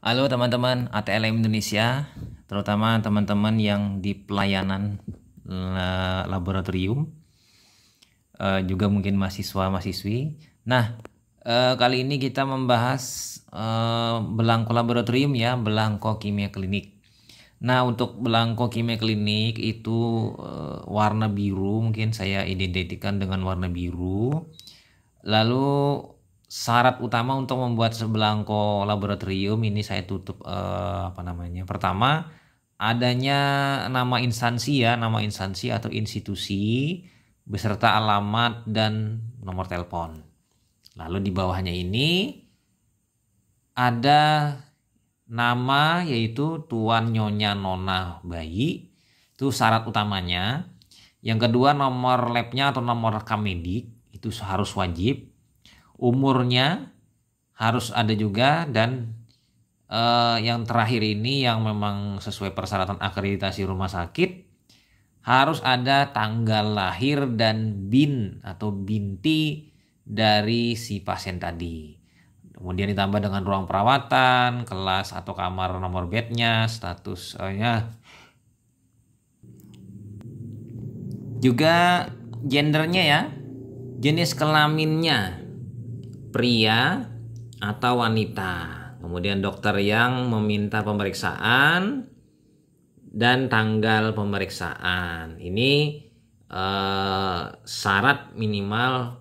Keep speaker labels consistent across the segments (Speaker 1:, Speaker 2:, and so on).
Speaker 1: Halo teman-teman ATLM Indonesia, terutama teman-teman yang di pelayanan laboratorium, eh, juga mungkin mahasiswa-mahasiswi. Nah, eh, kali ini kita membahas uh, belangko laboratorium ya, belangko kimia klinik. Nah, untuk belangko kimia klinik itu warna biru mungkin saya identikan dengan warna biru. Lalu syarat utama untuk membuat sebelangko laboratorium ini saya tutup eh, apa namanya pertama adanya nama instansi ya nama instansi atau institusi beserta alamat dan nomor telepon lalu di bawahnya ini ada nama yaitu tuan nyonya nona bayi itu syarat utamanya yang kedua nomor labnya atau nomor rekam medik itu harus wajib umurnya harus ada juga dan eh, yang terakhir ini yang memang sesuai persyaratan akreditasi rumah sakit harus ada tanggal lahir dan bin atau binti dari si pasien tadi. Kemudian ditambah dengan ruang perawatan, kelas atau kamar nomor bednya, statusnya. Oh juga gendernya ya, jenis kelaminnya pria atau wanita. Kemudian dokter yang meminta pemeriksaan dan tanggal pemeriksaan. Ini eh, syarat minimal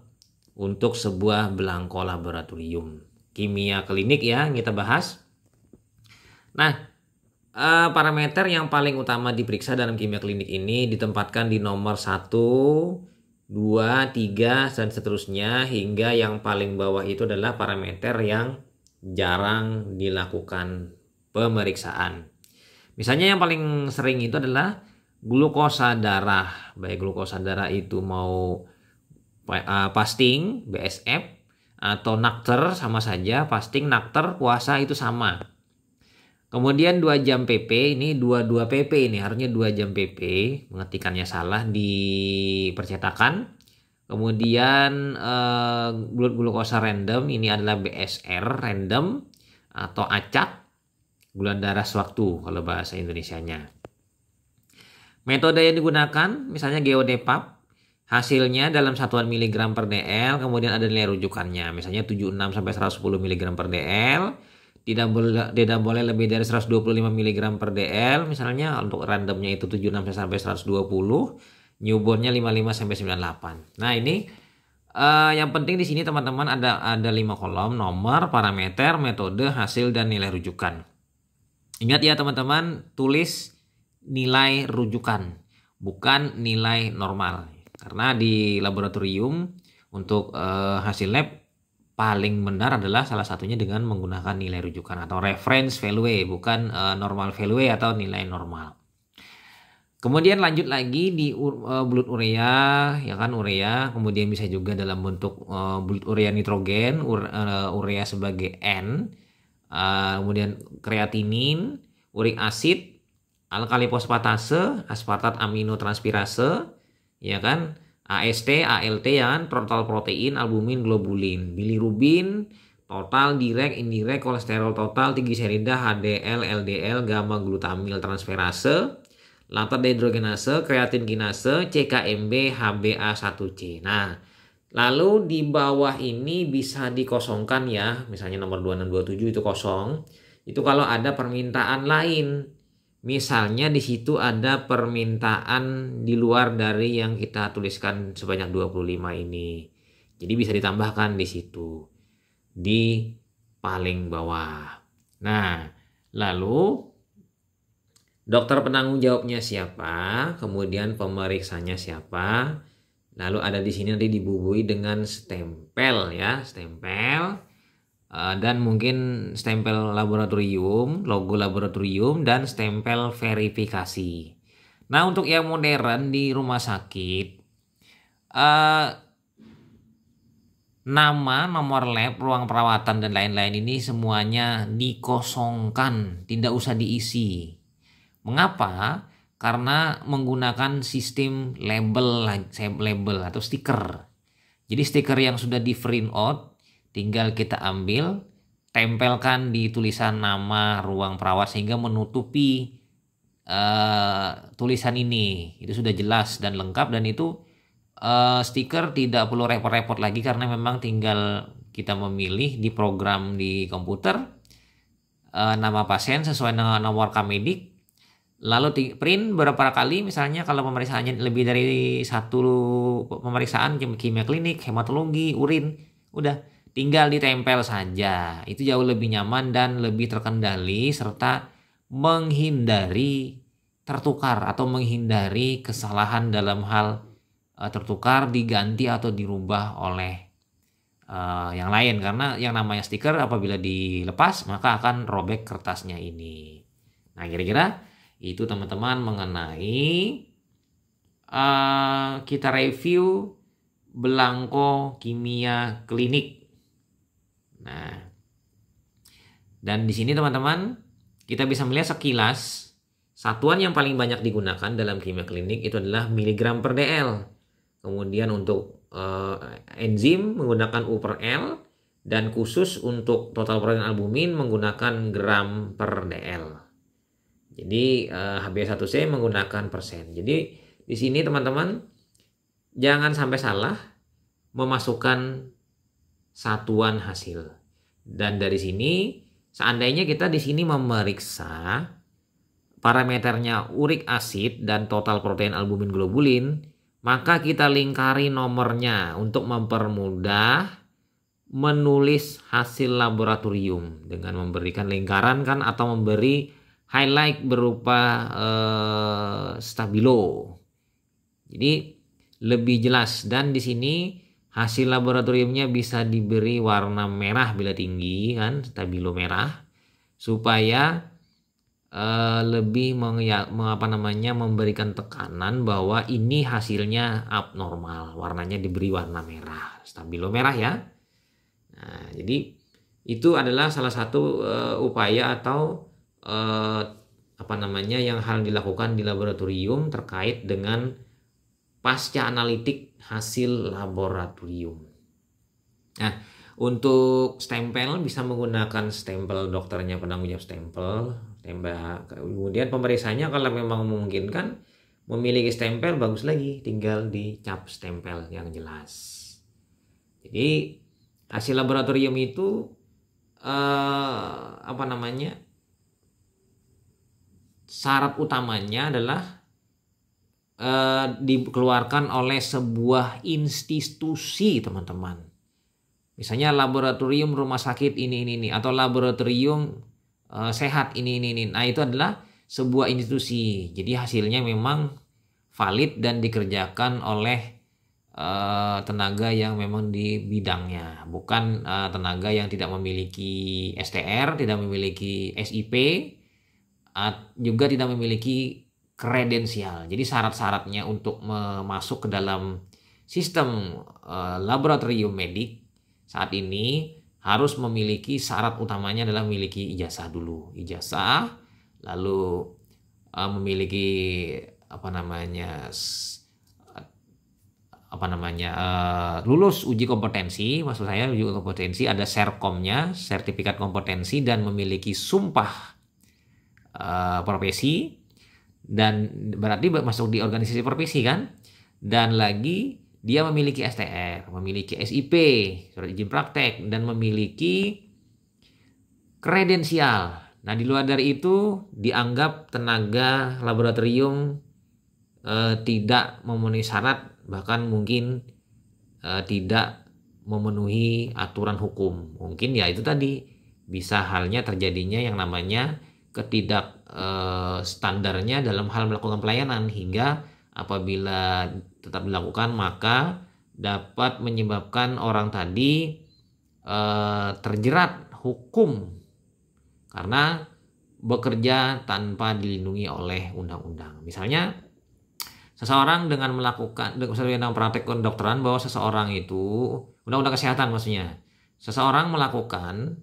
Speaker 1: untuk sebuah belangko laboratorium. Kimia klinik ya kita bahas. Nah, eh, parameter yang paling utama diperiksa dalam kimia klinik ini ditempatkan di nomor satu 2, 3, dan seterusnya hingga yang paling bawah itu adalah parameter yang jarang dilakukan pemeriksaan. Misalnya yang paling sering itu adalah glukosa darah, baik glukosa darah itu mau eh, fasting, BSF, atau nakter sama saja, fasting, nakter, puasa itu sama. Kemudian 2 jam PP ini 22 PP ini harusnya 2 jam PP mengetikannya salah di percetakan. Kemudian eh, uh, glukosa random ini adalah BSR random atau acak gula darah sewaktu kalau bahasa Indonesianya. Metode yang digunakan misalnya geodepap hasilnya dalam satuan miligram per dl kemudian ada nilai rujukannya misalnya 76 sampai 110 miligram per dl tidak boleh tidak boleh lebih dari 125 mg per dl misalnya untuk randomnya itu 76 sampai 120 newbornnya 55 sampai 98 nah ini uh, yang penting di sini teman-teman ada ada lima kolom nomor parameter metode hasil dan nilai rujukan ingat ya teman-teman tulis nilai rujukan bukan nilai normal karena di laboratorium untuk uh, hasil lab paling benar adalah salah satunya dengan menggunakan nilai rujukan atau reference value bukan uh, normal value atau nilai normal. Kemudian lanjut lagi di uh, eh, bulut urea ya kan urea kemudian bisa juga dalam bentuk uh, eh, bulut urea nitrogen ur, uh, urea sebagai N uh, kemudian kreatinin urik asid alkali pospatase aspartat aminotransferase ya kan AST, ALT ya total protein, albumin, globulin, bilirubin, total, direct, indirect, kolesterol total, tinggi serida, HDL, LDL, gamma glutamil transferase, latar dehidrogenase, kreatin kinase, CKMB, HbA1c. Nah, lalu di bawah ini bisa dikosongkan ya, misalnya nomor 2627 itu kosong. Itu kalau ada permintaan lain Misalnya di situ ada permintaan di luar dari yang kita tuliskan sebanyak 25 ini. Jadi bisa ditambahkan di situ di paling bawah. Nah, lalu dokter penanggung jawabnya siapa, kemudian pemeriksanya siapa. Lalu ada di sini nanti dibubui dengan stempel ya, stempel. Ah, dan mungkin stempel laboratorium, logo laboratorium dan stempel verifikasi. Nah, untuk yang modern di rumah sakit ah, nama, nomor lab, ruang perawatan dan lain-lain ini semuanya dikosongkan, tidak usah diisi. Mengapa? Karena menggunakan sistem label label atau stiker. Jadi stiker yang sudah di print out Tinggal kita ambil, tempelkan di tulisan nama ruang perawat sehingga menutupi uh, tulisan ini. Itu sudah jelas dan lengkap dan itu uh, stiker tidak perlu repot-repot lagi karena memang tinggal kita memilih di program di komputer uh, nama pasien sesuai dengan nomor kamedik lalu print beberapa kali misalnya kalau pemeriksaannya lebih dari satu pemeriksaan kimia klinik hematologi urin udah tinggal ditempel saja. Itu jauh lebih nyaman dan lebih terkendali serta menghindari tertukar atau menghindari kesalahan dalam hal eh, tertukar diganti atau dirubah oleh uh, yang lain karena yang namanya stiker apabila dilepas maka akan robek kertasnya ini. Nah, kira-kira itu teman-teman mengenai uh, kita review belangko kimia klinik Dan di sini teman-teman kita bisa melihat sekilas satuan yang paling banyak digunakan dalam kimia klinik itu adalah miligram per dl. Kemudian untuk uh, enzim menggunakan U per L dan khusus untuk total protein albumin menggunakan gram per dl. Jadi uh, eh, HbA1c menggunakan persen. Jadi di sini teman-teman jangan sampai salah memasukkan satuan hasil. Dan dari sini Seandainya kita di sini memeriksa parameternya urik asid dan total protein albumin globulin, maka kita lingkari nomornya untuk mempermudah menulis hasil laboratorium dengan memberikan lingkaran kan atau memberi highlight berupa eh, stabilo. Jadi lebih jelas dan di sini Hasil laboratoriumnya bisa diberi warna merah bila tinggi kan, stabilo merah supaya uh, lebih meng, namanya memberikan tekanan bahwa ini hasilnya abnormal, warnanya diberi warna merah, stabilo merah ya. Nah, jadi itu adalah salah satu uh, upaya atau uh, apa namanya yang hal dilakukan di laboratorium terkait dengan pasca analitik hasil laboratorium. Nah, untuk stempel bisa menggunakan stempel dokternya penanggung jawab stempel, tembak. Kemudian pemeriksaannya kalau memang memungkinkan memiliki stempel bagus lagi, tinggal dicap stempel yang jelas. Jadi hasil laboratorium itu eh, apa namanya? Syarat utamanya adalah eh, dikeluarkan oleh sebuah institusi teman-teman. Misalnya laboratorium rumah sakit ini ini ini atau laboratorium eh, sehat ini ini ini. Nah itu adalah sebuah institusi. Jadi hasilnya memang valid dan dikerjakan oleh eh, tenaga yang memang di bidangnya, bukan eh, tenaga yang tidak memiliki STR, tidak memiliki SIP, juga tidak memiliki kredensial. Jadi syarat-syaratnya untuk masuk ke dalam sistem eh, laboratorium medik saat ini harus memiliki syarat utamanya adalah memiliki ijazah dulu, ijazah lalu eh, memiliki apa namanya apa namanya uh, lulus uji kompetensi maksud saya uji kompetensi ada serkomnya sertifikat kompetensi dan memiliki sumpah uh, profesi dan berarti masuk di organisasi profesi kan dan lagi dia memiliki STR, memiliki SIP, surat izin praktek dan memiliki kredensial. Nah, di luar dari itu dianggap tenaga laboratorium eh, tidak memenuhi syarat bahkan mungkin eh, tidak memenuhi aturan hukum. Mungkin ya itu tadi bisa halnya terjadinya yang namanya ketidak eh, standarnya dalam hal melakukan pelayanan hingga apabila tetap dilakukan maka dapat menyebabkan orang tadi eh, terjerat hukum karena bekerja tanpa dilindungi oleh undang-undang. Misalnya seseorang dengan melakukan dengan praktek kedokteran bahwa seseorang itu undang-undang kesehatan maksudnya seseorang melakukan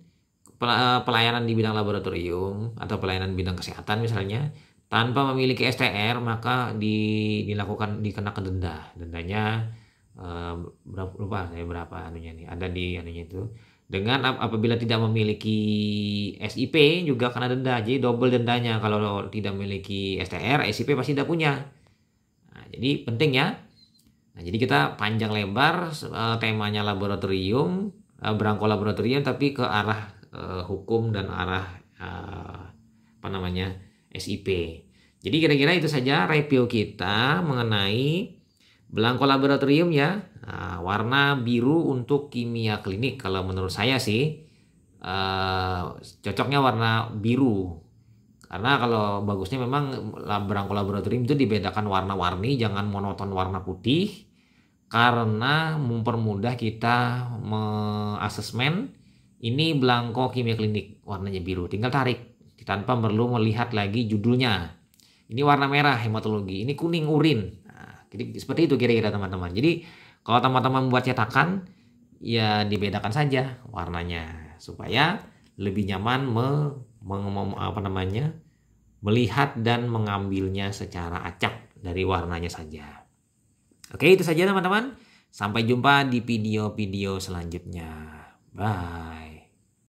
Speaker 1: Eh, pelayanan di bidang laboratorium atau pelayanan bidang kesehatan misalnya tanpa memiliki STR maka di, dilakukan dikenakan denda dendanya eh, berapa lupa saya berapa anunya nih ada di anunya itu dengan ap apabila tidak memiliki SIP juga kena denda jadi double dendanya kalau tidak memiliki STR SIP pasti tidak punya nah, jadi penting ya nah, jadi kita panjang lebar uh, temanya laboratorium uh, berangko laboratorium tapi ke arah uh, hukum dan arah uh, apa namanya SIP. Jadi kira-kira itu saja review kita mengenai belangko laboratorium ya nah, warna biru untuk kimia klinik kalau menurut saya sih uh, cocoknya warna biru karena kalau bagusnya memang belangko laboratorium itu dibedakan warna-warni jangan monoton warna putih karena mempermudah kita mengasesmen ini belangko kimia klinik, warnanya biru. Tinggal tarik tanpa perlu melihat lagi judulnya. Ini warna merah hematologi, ini kuning urin. Nah, jadi seperti itu kira-kira teman-teman. Jadi kalau teman-teman membuat cetakan ya dibedakan saja warnanya supaya lebih nyaman me, me, me, apa namanya? melihat dan mengambilnya secara acak dari warnanya saja. Oke, itu saja teman-teman. Sampai jumpa di video-video selanjutnya. Bye.